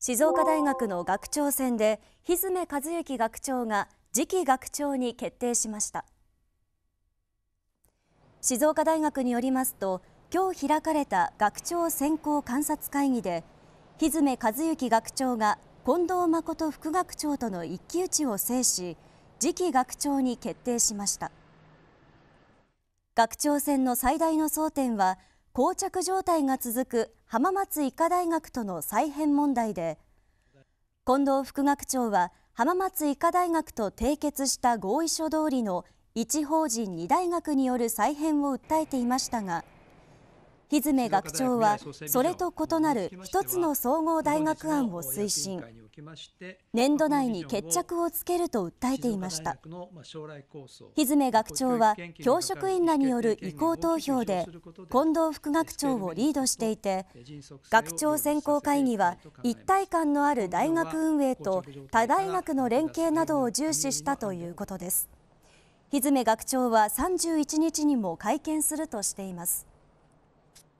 静岡大学の学長選で日詰和幸学長が次期学長に決定しました静岡大学によりますと今日開かれた学長選考観察会議で日詰和幸学長が近藤誠副学長との一騎打ちを制し次期学長に決定しました学長選の最大の争点は膠着状態が続く浜松医科大学との再編問題で近藤副学長は浜松医科大学と締結した合意書通りの一法人2大学による再編を訴えていましたが日詰学長はそれと異なる一つの総合大学案を推進年度内に決着をつけると訴えていました日詰学長は教職員らによる意向投票で近藤副学長をリードしていて学長選考会議は一体感のある大学運営と他大学の連携などを重視したということです日詰学長は31日にも会見するとしています